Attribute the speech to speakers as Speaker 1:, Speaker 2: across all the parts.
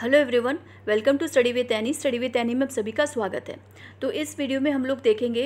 Speaker 1: Hello everyone welcome to study with Annie study with Annie में आप सभी का स्वागत है तो इस वीडियो में हम लोग देखेंगे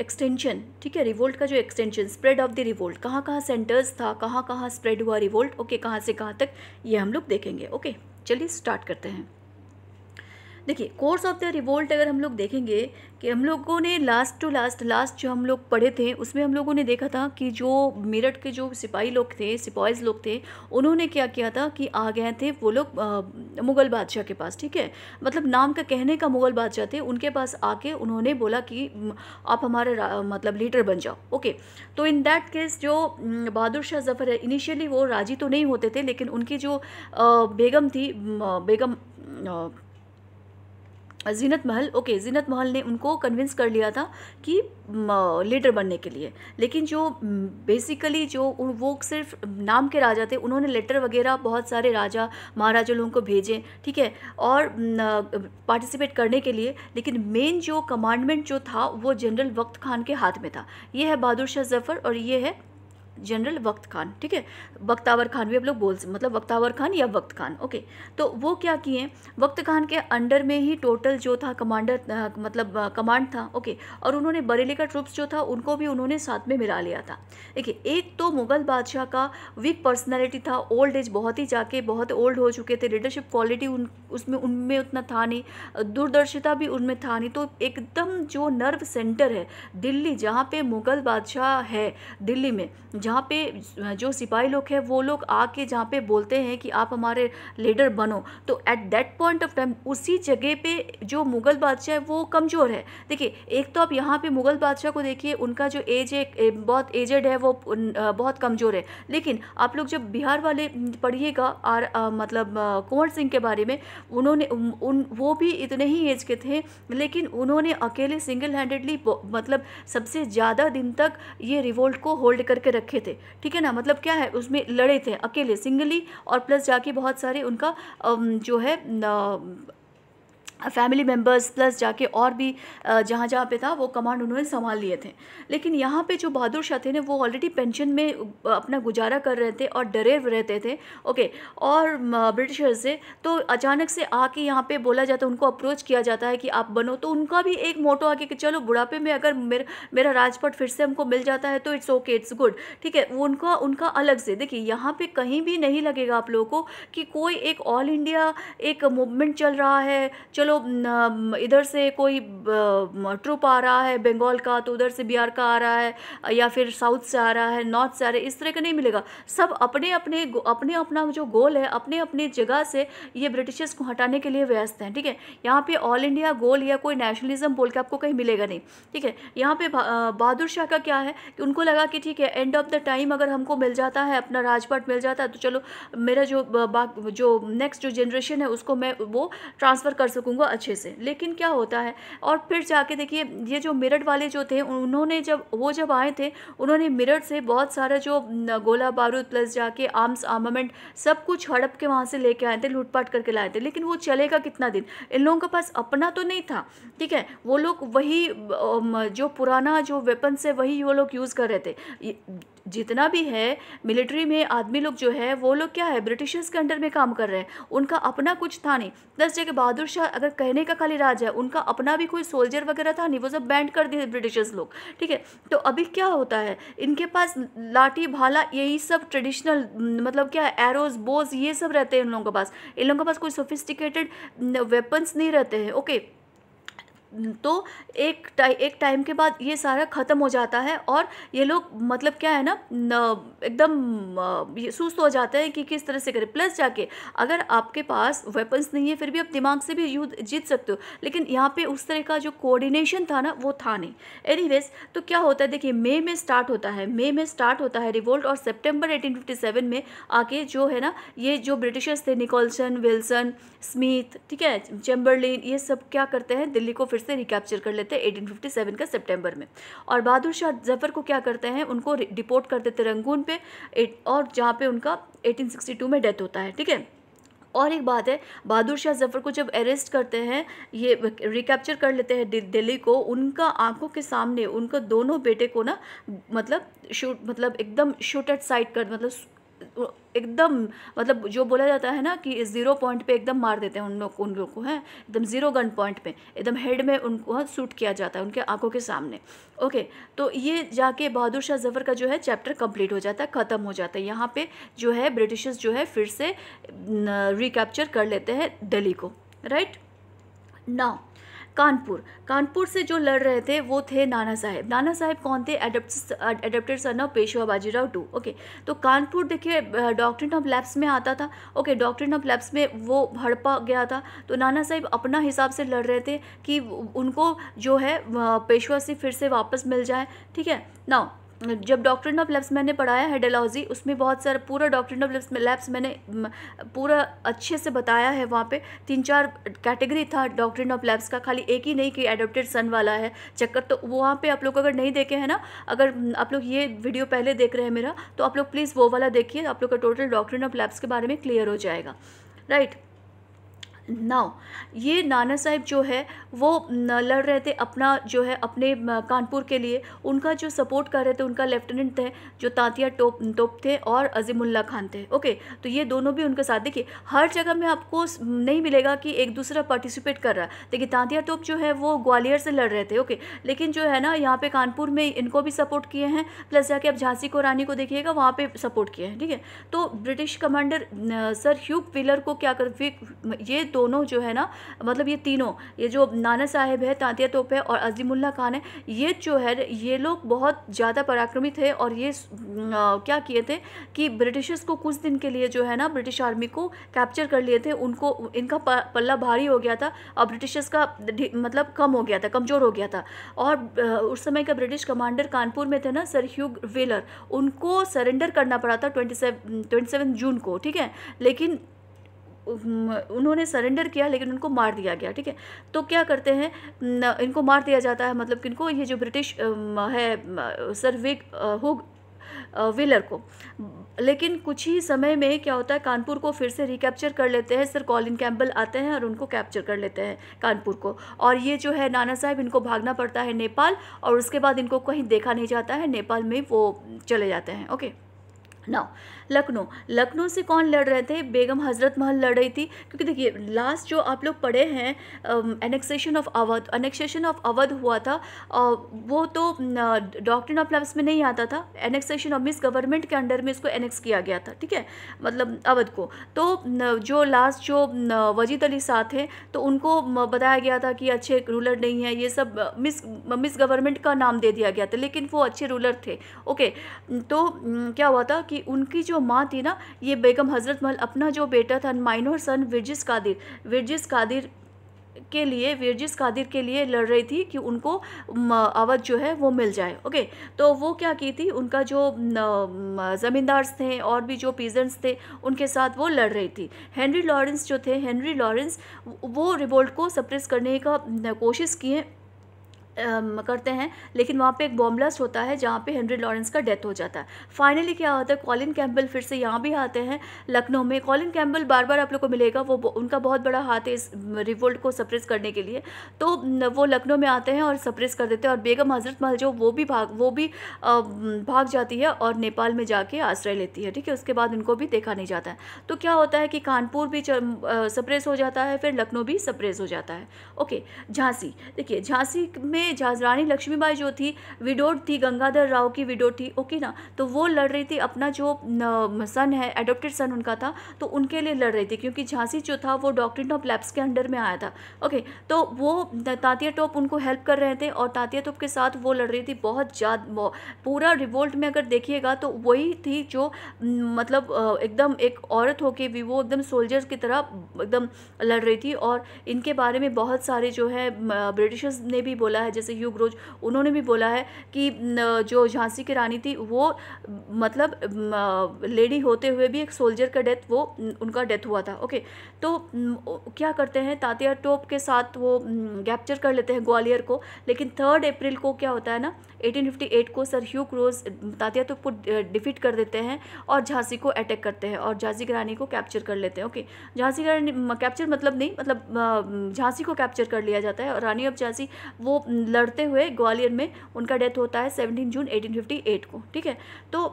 Speaker 1: एक्सटेंशन ठीक है रिवोल्ट का जो extension spread of the revolt कहाँ कहाँ सेंटर्स था कहाँ कहाँ स्प्रेड हुआ रिवोल्ट ओके कहाँ से कहाँ तक ये हम लोग देखेंगे ओके चलिए स्टार्ट करते हैं देखिए कोर्स ऑफ द रिवोल्ट अगर हम लोग देखेंगे कि हम लोगों ने लास्ट टू लास्ट लास्ट जो हम लोग पढ़े थे उसमें हम लोगों ने देखा था कि जो मेरठ के जो सिपाही लोग थे सिपाहीज लोग थे उन्होंने क्या किया था कि आ गए थे वो लोग मुग़ल बादशाह के पास ठीक है मतलब नाम का कहने का मुग़ल बादशाह थे उनके पास आके उन्होंने बोला कि आप हमारे मतलब लीडर बन जाओ ओके तो इन दैट केस जो बहादुर शाह जफ़र है इनिशियली वो राजी तो नहीं होते थे लेकिन उनकी जो बेगम थी बेगम जीनत महल ओके जीनत महल ने उनको कन्विंस कर लिया था कि लीडर बनने के लिए लेकिन जो बेसिकली जो वो सिर्फ नाम के राजा थे उन्होंने लेटर वगैरह बहुत सारे राजा महाराजा लोगों को भेजे ठीक है और पार्टिसिपेट करने के लिए लेकिन मेन जो कमांडमेंट जो था वो जनरल वक्त खान के हाथ में था ये है बहादुर शाह जफ़र और ये है जनरल वक्त खान ठीक है वक्तावर खान भी आप लोग बोल मतलब वक्तावर खान या वक्त खान ओके तो वो क्या किए वक्त खान के अंडर में ही टोटल जो था कमांडर मतलब कमांड था ओके और उन्होंने बरेली का ट्रुप्स जो था उनको भी उन्होंने साथ में मिला लिया था देखिए एक तो मुग़ल बादशाह का वीक पर्सनैलिटी था ओल्ड एज बहुत ही जाके बहुत ओल्ड हो चुके थे लीडरशिप क्वालिटी उन उसमें उनमें उतना था नहीं दूरदर्शिता भी उनमें था नहीं तो एकदम जो नर्व सेंटर है दिल्ली जहाँ पे मुग़ल बादशाह है दिल्ली में जहाँ पे जो सिपाही लोग हैं वो लोग आके जहाँ पे बोलते हैं कि आप हमारे लीडर बनो तो at that point of time उसी जगह पे जो मुग़ल बादशाह है वो कमज़ोर है देखिए एक तो आप यहाँ पे मुग़ल बादशाह को देखिए उनका जो एज है बहुत एजड है वो बहुत कमज़ोर है लेकिन आप लोग जब बिहार वाले पढ़िएगा और मतलब कुंवर सिंह के बारे में उन्होंने उन वो भी इतने ही एज के थे लेकिन उन्होंने अकेले सिंगल हैंडेडली मतलब सबसे ज़्यादा दिन तक ये रिवोल्ट को होल्ड करके रखे रखे थे ठीक है ना मतलब क्या है उसमें लड़े थे अकेले सिंगली और प्लस जाके बहुत सारे उनका जो है फैमिली मेम्बर्स प्लस जाके और भी जहाँ जहाँ पे था वो कमांड उन्होंने संभाल लिए थे लेकिन यहाँ पे जो बहादुर शाह थे ना वो ऑलरेडी पेंशन में अपना गुजारा कर रहे थे और डरे रहते थे ओके और ब्रिटिशर्स से तो अचानक से आके यहाँ पे बोला जाता है उनको अप्रोच किया जाता है कि आप बनो तो उनका भी एक मोटो आके कि चलो बुढ़ापे में अगर मेर, मेरा राजपट फिर से हमको मिल जाता है तो इट्स ओके इट्स गुड ठीक है उनका उनका अलग से देखिए यहाँ पर कहीं भी नहीं लगेगा आप लोगों को कि कोई एक ऑल इंडिया एक मूवमेंट चल रहा है चलो चलो इधर से कोई ट्रुप आ रहा है बंगाल का तो उधर से बिहार का आ रहा है या फिर साउथ से आ रहा है नॉर्थ से आ रहा है इस तरह का नहीं मिलेगा सब अपने अपने अपने अपना जो गोल है अपने अपने जगह से ये ब्रिटिशर्स को हटाने के लिए व्यस्त हैं ठीक है यहाँ पे ऑल इंडिया गोल या कोई नेशनलिज्म बोल के आपको कहीं मिलेगा नहीं ठीक है यहाँ पर बहादुर शाह का क्या है कि उनको लगा कि ठीक है एंड ऑफ द टाइम अगर हमको मिल जाता है अपना राजपाट मिल जाता है तो चलो मेरा जो जो नेक्स्ट जो जनरेशन है उसको मैं वो ट्रांसफ़र कर सकूँगा दूंगा अच्छे से लेकिन क्या होता है और फिर जाके देखिए ये जो मिरट वाले जो थे उन्होंने जब वो जब आए थे उन्होंने मिरट से बहुत सारा जो गोला बारूद प्लस जाके आर्म्स आर्मामेंट सब कुछ हड़प के वहाँ से लेके आए थे लूटपाट करके लाए थे लेकिन वो चलेगा कितना दिन इन लोगों के पास अपना तो नहीं था ठीक है वो लोग वही जो पुराना जो वेपन्स है वही वो लोग यूज़ कर रहे थे जितना भी है मिलिट्री में आदमी लोग जो है वो लोग क्या है ब्रिटिशर्स के अंडर में काम कर रहे हैं उनका अपना कुछ था नहीं दस जगह बहादुर शाह अगर कहने का खाली राज है उनका अपना भी कोई सोल्जर वगैरह था नहीं वो सब बैंड कर दिए ब्रिटिशर्स लोग ठीक है तो अभी क्या होता है इनके पास लाठी भाला यही सब ट्रेडिशनल मतलब क्या है एरोज बोज ये सब रहते हैं इन लोगों के पास इन लोगों के पास कोई सोफिस्टिकेटेड वेपन्स नहीं रहते हैं ओके okay. तो एक टा, एक टाइम के बाद ये सारा ख़त्म हो जाता है और ये लोग मतलब क्या है ना, एकदम सुस्त हो जाते हैं कि किस तरह से करें प्लस जाके अगर आपके पास वेपन्स नहीं है फिर भी आप दिमाग से भी युद्ध जीत सकते हो लेकिन यहाँ पे उस तरह का जो कोऑर्डिनेशन था ना वो था नहीं एनी तो क्या होता है देखिए मई में स्टार्ट होता है मई में स्टार्ट होता है रिवोल्ट और सेप्टेम्बर एटीन में आके जो है ना ये जो ब्रिटिशर्स थे निकोलसन विल्सन स्मिथ ठीक है चैम्बरलिन ये सब क्या करते हैं दिल्ली को फिर फिर से रिकैप्चर कर लेते हैं 1857 का सितंबर में और बहादुर शाह जफर को क्या करते हैं उनको डिपोर्ट कर देते रंगून पे और जहाँ पे उनका 1862 में डेथ होता है ठीक है और एक बात है बहादुर शाह जफ़र को जब अरेस्ट करते हैं ये रिकैप्चर कर लेते हैं दिल्ली को उनका आंखों के सामने उनका दोनों बेटे को ना मतलब शूट मतलब एकदम शूट एट साइड कर मतलब एकदम मतलब जो बोला जाता है ना कि ज़ीरो पॉइंट पे एकदम मार देते हैं उन लोग उन लोगों को हैं एकदम ज़ीरो गन पॉइंट पे एकदम हेड में उनको सूट हाँ, किया जाता है उनके आंखों के सामने ओके तो ये जाके बहादुर शाह जफ़र का जो है चैप्टर कंप्लीट हो जाता है ख़त्म हो जाता है यहाँ पे जो है ब्रिटिशर्स जो है फिर से रिकैप्चर कर लेते हैं दिल्ली को राइट ना कानपुर कानपुर से जो लड़ रहे थे वो थे नाना साहेब नाना साहेब कौन थे adopted son of Peshwa Bajirao two okay तो कानपुर देखिए डॉक्ट्रिन ऑफ लैब्स में आता था ओके डॉक्ट्रिन ऑफ लैब्स में वो हड़पा गया था तो नाना साहेब अपना हिसाब से लड़ रहे थे कि उनको जो है पेशवा से फिर से वापस मिल जाए ठीक है ना जब डॉक्ट्रिन ऑफ लैब्स मैंने पढ़ाया है डेलॉजी उसमें बहुत सारा पूरा डॉक्ट्रिन ऑफ लैब्स में लैब्स मैंने पूरा अच्छे से बताया है वहाँ पे तीन चार कैटेगरी था डॉक्ट्रिन ऑफ लैब्स का खाली एक ही नहीं कि एडोप्टेड सन वाला है चक्कर तो वहाँ पे आप लोग अगर नहीं देखे हैं ना अगर आप लोग ये वीडियो पहले देख रहे हैं मेरा तो आप लोग प्लीज़ वो वाला देखिए आप लोग का टोटल डॉक्ट्रिन ऑफ लैब्स के बारे में क्लियर हो जाएगा राइट right. नाउ ये नाना साहब जो है वो लड़ रहे थे अपना जो है अपने कानपुर के लिए उनका जो सपोर्ट कर रहे थे उनका लेफ्टिनेंट थे जो तांतिया टोप टोप थे और अजीमुल्ला खान थे ओके तो ये दोनों भी उनके साथ देखिए हर जगह में आपको नहीं मिलेगा कि एक दूसरा पार्टिसिपेट कर रहा है देखिए तांतिया टोप जो है वो ग्वालियर से लड़ रहे थे ओके लेकिन जो है ना यहाँ पर कानपुर में इनको भी सपोर्ट किए हैं प्लस जाके आप झांसी को रानी को देखिएगा वहाँ पर सपोर्ट किए हैं ठीक है तो British commander sir Hugh Wheeler को क्या कर ये दो दोनों जो है ना मतलब ये तीनों ये जो नाना साहेब है तांतिया तोप है और अजीमुल्ला खान है ये जो है ये लोग बहुत ज़्यादा पराक्रमी थे और ये आ, क्या किए थे कि ब्रिटिशर्स को कुछ दिन के लिए जो है ना ब्रिटिश आर्मी को कैप्चर कर लिए थे उनको इनका पल्ला भारी हो गया था और ब्रिटिशर्स का मतलब कम हो गया था कमज़ोर हो गया था और उस समय का ब्रिटिश कमांडर कानपुर में थे ना सर ह्यूग वेलर उनको सरेंडर करना पड़ा था ट्वेंटी सेवन जून को ठीक है लेकिन उन्होंने सरेंडर किया लेकिन उनको मार दिया गया ठीक है तो क्या करते हैं इनको मार दिया जाता है मतलब कि इनको ये जो ब्रिटिश है सर विग हुग विलर को लेकिन कुछ ही समय में क्या होता है कानपुर को फिर से रिकैप्चर कर लेते हैं सर कॉलिन कैम्बल आते हैं और उनको कैप्चर कर लेते हैं कानपुर को और ये जो है नाना साहब इनको भागना पड़ता है नेपाल और उसके बाद इनको कहीं देखा नहीं जाता है नेपाल में वो चले जाते हैं ओके नौ लखनऊ लखनऊ से कौन लड़ रहे थे बेगम हज़रत महल लड़ रही थी क्योंकि देखिए लास्ट जो आप लोग पढ़े हैं annexation um, of Awadh annexation of Awadh हुआ था वो तो डॉक्टर ऑफ लव्स में नहीं आता था एनेक्सेशन ऑफ मिस गवर्नमेंट के अंडर में इसको एनेक्स किया गया था ठीक है मतलब अवध को तो जो लास्ट जो वजीद अली शाह थे तो उनको बताया गया था कि अच्छे रूलर नहीं है ये सब मिस मिस गवर्नमेंट का नाम दे दिया गया था लेकिन वो अच्छे रूलर थे ओके तो क्या हुआ था कि थी उनकी जो माँ थी ना ये बेगम हज़रत महल अपना जो बेटा था माइनर सन विरजिस कादिर विरजिस कादिर के लिए विरजिस कादिर के लिए लड़ रही थी कि उनको अवध जो है वो मिल जाए ओके तो वो क्या की थी उनका जो ज़मींदार्स थे और भी जो पीजेंट्स थे उनके साथ वो लड़ रही थी हेनरी लॉरेंस जो थे हेनरी लॉरेंस वो रिवोल्ट को सप्रेस करने का कोशिश किए करते हैं लेकिन वहाँ पे एक बॉम्ब्लास्ट होता है जहाँ पे हेनरी लॉरेंस का डेथ हो जाता है फाइनली क्या होता है कॉलिन कैम्बल फिर से यहाँ भी आते हैं लखनऊ में कॉलिन कैम्बल बार बार आप लोग को मिलेगा वो उनका बहुत बड़ा हाथ है इस रिवोल्ट को सप्रेस करने के लिए तो वो लखनऊ में आते हैं और सप्रेस कर देते हैं और बेगम हजरत महल जो वो भी भाग वो भी भाग जाती है और नेपाल में जाके आश्रय लेती है ठीक है उसके बाद उनको भी देखा नहीं जाता है तो क्या होता है कि कानपुर भी सप्रेस हो जाता है फिर लखनऊ भी सप्रेस हो जाता है ओके झांसी देखिए झांसी में ये झाजरानी लक्ष्मीबाई जो थी विडोड थी गंगाधर राव की विडोट थी ओके ना तो वो लड़ रही थी अपना जो सन है एडोप्टेड सन उनका था तो उनके लिए लड़ रही थी क्योंकि झांसी जो था वो डॉक्ट्रिन ऑफ लैब्स के अंडर में आया था ओके तो वो तातिया टोप उनको हेल्प कर रहे थे और तातिया टोप के साथ वो लड़ रही थी बहुत ज़्यादा पूरा रिवोल्ट में अगर देखिएगा तो वही थी जो मतलब एकदम एक औरत होके भी वो एकदम सोल्जर्स की तरह एकदम लड़ रही थी और इनके बारे में बहुत सारे जो है ब्रिटिशर्स ने भी बोला है है जैसे ह्यूग रोज उन्होंने भी बोला है कि जो झांसी की रानी थी वो मतलब लेडी होते हुए भी एक सोल्जर का डेथ वो उनका डेथ हुआ था ओके तो क्या करते हैं तातिया टोप के साथ वो कैप्चर कर लेते हैं ग्वालियर को लेकिन थर्ड अप्रैल को क्या होता है ना 1858 को सर ह्यू क्रोज तातियातुप तो डिफीट कर देते हैं और झांसी को अटैक करते हैं और झांसी की रानी को कैप्चर कर लेते हैं ओके झांसी रानी कैप्चर मतलब नहीं मतलब झांसी को कैप्चर कर लिया जाता है और रानी ऑफ झांसी वो लड़ते हुए ग्वालियर में उनका डेथ होता है सेवनटीन जून एटीन को ठीक है तो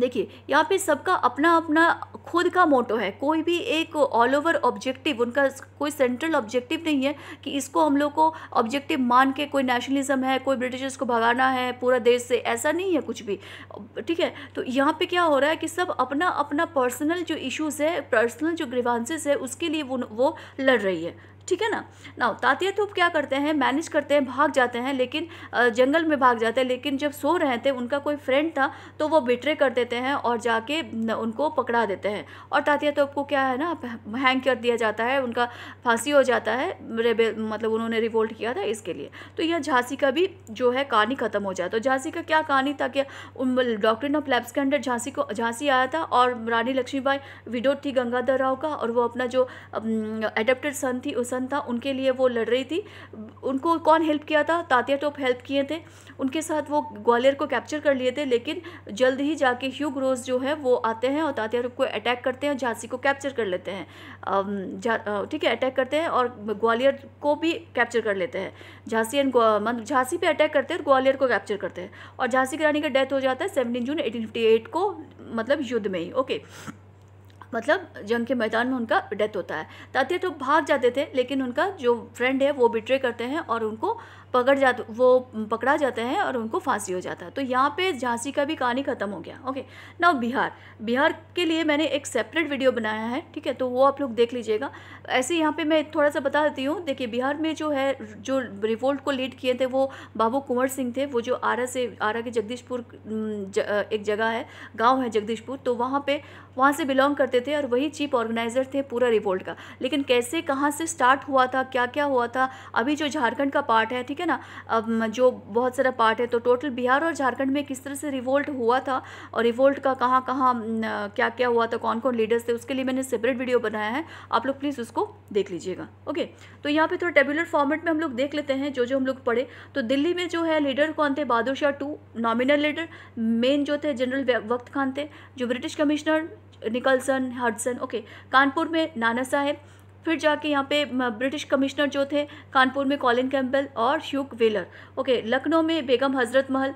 Speaker 1: देखिए यहाँ पे सबका अपना अपना खुद का मोटो है कोई भी एक ऑल ओवर ऑब्जेक्टिव उनका कोई सेंट्रल ऑब्जेक्टिव नहीं है कि इसको हम लोग को ऑब्जेक्टिव मान के कोई नेशनलिज्म है कोई ब्रिटिशर्स को भगाना है पूरा देश से ऐसा नहीं है कुछ भी ठीक है तो यहाँ पे क्या हो रहा है कि सब अपना अपना पर्सनल जो इश्यूज़ है पर्सनल जो ग्रीवांसेस है उसके लिए वो वो लड़ रही है ठीक है ना ना तातिया थूप क्या करते हैं मैनेज करते हैं भाग जाते हैं लेकिन जंगल में भाग जाते हैं लेकिन जब सो रहे थे उनका कोई फ्रेंड था तो वो बिट्रे कर देते हैं और जाके उनको पकड़ा देते हैं और तातिया थूप को क्या है ना हैंग कर दिया जाता है उनका फांसी हो जाता है मतलब उन्होंने रिवोल्ट किया था इसके लिए तो यह झांसी का भी जो है कहानी ख़त्म हो जाता तो झांसी का क्या कहानी था कि डॉक्टर ऑफ लैब्स के अंडर झांसी को झांसी आया था और रानी लक्ष्मीबाई विडो थी गंगाधर राव का और वो अपना जो एडेप्टेड सन थी उस पर्सन था उनके लिए वो लड़ रही थी उनको कौन हेल्प किया था तात्या टोप तो हेल्प किए थे उनके साथ वो ग्वालियर को कैप्चर कर लिए थे लेकिन जल्द ही जाके ह्यू ग्रोज जो है वो आते हैं और तात्या टोप को अटैक करते हैं झांसी को कैप्चर कर लेते हैं ठीक है अटैक करते हैं और ग्वालियर को भी कैप्चर कर लेते हैं झांसी एंड मतलब झांसी पर अटैक करते हैं और ग्वालियर को कैप्चर करते हैं और झांसी की रानी का डेथ हो जाता है सेवनटीन जून एटीन एट को मतलब युद्ध में ही ओके okay. मतलब जंग के मैदान में उनका डेथ होता है तात्या तो भाग जाते थे लेकिन उनका जो फ्रेंड है वो बिट्रे करते हैं और उनको पकड़ जाते वो पकड़ा जाता है और उनको फांसी हो जाता है तो यहाँ पे झांसी का भी कहानी ख़त्म हो गया ओके नाउ बिहार बिहार के लिए मैंने एक सेपरेट वीडियो बनाया है ठीक है तो वो आप लोग देख लीजिएगा ऐसे यहाँ पे मैं थोड़ा सा बता देती हूँ देखिए बिहार में जो है जो रिवोल्ट को लीड किए थे वो बाबू कुंवर सिंह थे वो जो आरा से आरा के जगदीशपुर ज, एक जगह है गाँव है जगदीशपुर तो वहाँ पर वहाँ से बिलोंग करते थे और वही चीफ ऑर्गेनाइज़र थे पूरा रिवोल्ट का लेकिन कैसे कहाँ से स्टार्ट हुआ था क्या क्या हुआ था अभी जो झारखंड का पार्ट है ठीक है है ना अब जो बहुत सारा पार्ट है तो टोटल बिहार और झारखंड में किस तरह से रिवोल्ट हुआ था और रिवोल्ट का कहाँ कहाँ क्या क्या हुआ था कौन कौन लीडर्स थे उसके लिए मैंने सेपरेट वीडियो बनाया है आप लोग प्लीज़ उसको देख लीजिएगा ओके तो यहाँ पर थोड़ा टेबुलर फॉर्मेट में हम लोग देख लेते हैं जो जो हम लोग पढ़े तो दिल्ली में जो है लीडर कौन थे Bahadur Shah two nominal leader main जो थे जनरल वक्त खान थे जो British commissioner Nicholson Hudson okay Kanpur में नाना साहेब फिर जाके यहाँ पे ब्रिटिश कमिश्नर जो थे कानपुर में कॉलिन कैम्बल और ह्यूक वेलर ओके लखनऊ में बेगम हज़रत महल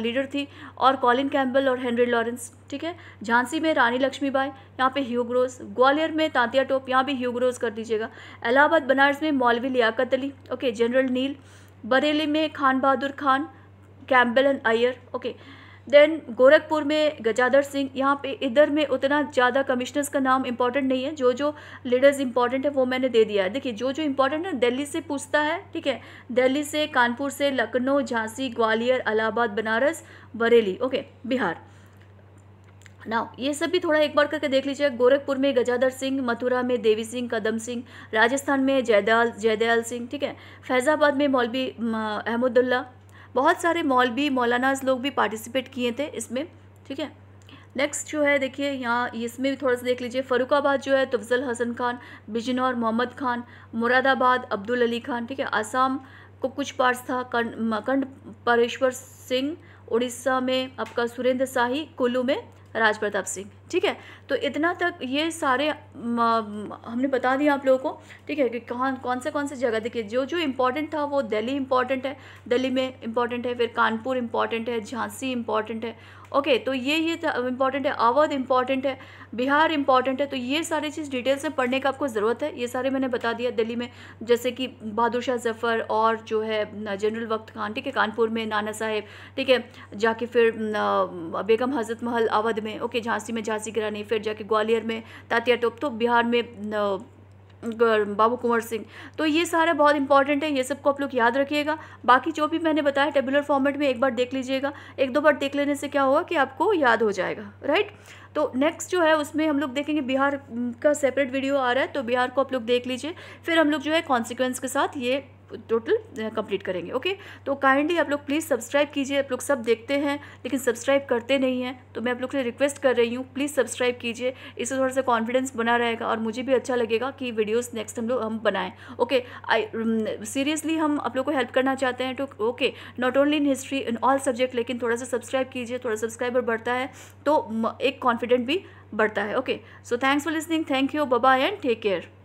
Speaker 1: लीडर थी और कॉलिन कैम्बल और हेनरी लॉरेंस ठीक है झांसी में रानी लक्ष्मीबाई यहाँ पे ह्यूग्रोज ग्वालियर में तांतिया टोप यहाँ भी ह्यूग्रोज कर दीजिएगा इलाहाबाद बनारस में Maulvi Liaquat Ali okay general Neill Bareilly में Khan Bahadur Khan Campbell and Eyre okay then Gorakhpur में गजाधर सिंह यहाँ पे इधर में उतना ज़्यादा कमिश्नर्स का नाम इंपॉर्टेंट नहीं है जो जो लीडर्स इंपॉर्टेंट है वो मैंने दे दिया है देखिए जो जो इंपॉर्टेंट है दिल्ली से पूछता है ठीक है दिल्ली से कानपुर से लखनऊ झांसी ग्वालियर अलाहाबाद बनारस बरेली ओके बिहार नाउ ये सब भी थोड़ा एक बार करके देख लीजिए गोरखपुर में गजाधर सिंह मथुरा में देवी सिंह कदम सिंह राजस्थान में जयदयाल जयदयाल सिंह ठीक है फैज़ाबाद में मौलवी अहमदुल्ला बहुत सारे मॉल भी मौलानाज लोग भी पार्टिसिपेट किए थे इसमें ठीक है नेक्स्ट जो है देखिए यहाँ इसमें भी थोड़ा सा देख लीजिए फ़रुखाबाद जो है तफजल हसन खान बिजनौर मोहम्मद खान मुरादाबाद अब्दुल अली खान ठीक है आसाम को कुछ पार्ट्स था कंड कंड परेश्वर सिंह उड़ीसा में आपका सुरेंद्र शाही कुल्लू में राज प्रताप सिंह ठीक है तो इतना तक ये सारे हमने बता दिया आप लोगों को ठीक है कि कौन कौन से कौन से जगह देखिए जो जो इम्पोर्टेंट था वो दिल्ली इम्पॉर्टेंट है दिल्ली में इम्पॉर्टेंट है फिर कानपुर इम्पॉर्टेंट है झांसी इम्पॉर्टेंट है ओके तो ये ये इंपॉर्टेंट है अवध इंपॉर्टेंट है बिहार इंपॉर्टेंट है तो ये सारी चीज़ डिटेल्स में पढ़ने का आपको ज़रूरत है ये सारे मैंने बता दिया दिल्ली में जैसे कि बहादुर शाह जफ़र और जो है जनरल वक्त खान ठीक है कानपुर में नाना साहेब ठीक है जाके फिर बेगम हजरत महल अवध में ओके झांसी में झांसी गिरानी फिर जाके ग्वालियर में तातिया टोप तो बिहार में बाबू कुंवर सिंह तो ये सारे बहुत इंपॉर्टेंट है ये सबको आप लोग याद रखिएगा बाकी जो भी मैंने बताया टेबुलर फॉर्मेट में एक बार देख लीजिएगा एक दो बार देख लेने से क्या होगा कि आपको याद हो जाएगा राइट तो नेक्स्ट जो है उसमें हम लोग देखेंगे बिहार का सेपरेट वीडियो आ रहा है तो बिहार को आप लोग देख लीजिए फिर हम लोग जो है कॉन्सिक्वेंस के साथ ये टोटल कंप्लीट uh, करेंगे ओके तो काइंडली आप लोग प्लीज़ सब्सक्राइब कीजिए आप लोग सब देखते हैं लेकिन सब्सक्राइब करते नहीं हैं तो मैं आप लोग से रिक्वेस्ट कर रही हूँ प्लीज़ सब्सक्राइब कीजिए इससे थोड़ा सा कॉन्फिडेंस बना रहेगा और मुझे भी अच्छा लगेगा कि वीडियोज़ नेक्स्ट हम लोग हम बनाएँ ओके आई सीरियसली हम आप लोग को हेल्प करना चाहते हैं तो okay not only in history in all subject लेकिन थोड़ा सा सब्सक्राइब कीजिए थोड़ा सब्सक्राइबर बढ़ता है तो एक कॉन्फिडेंट भी बढ़ता है okay so thanks for listening thank you बाबा एंड टेक केयर